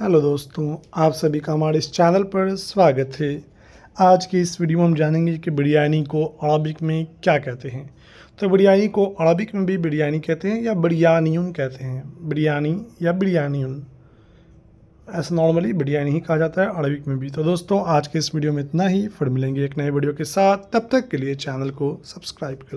hello दोस्तों आप सभी का हमारे इस चैनल पर स्वागत है आज की इस वीडियो में हम जानेंगे कि बिरयानी को अरबिक में क्या कहते हैं तो बिरयानी को अरबिक में भी बिरयानी कहते हैं या बिरयानी कहते हैं बिरयानी या बिरयानी ऐसा नॉर्मली बिरयानी ही कहा जाता है अरबिक में भी तो दोस्तों आज के इस वीडियो में इतना ही फिर मिलेंगे एक नए वीडियो के साथ तब तक के लिए चैनल को सब्सक्राइब कर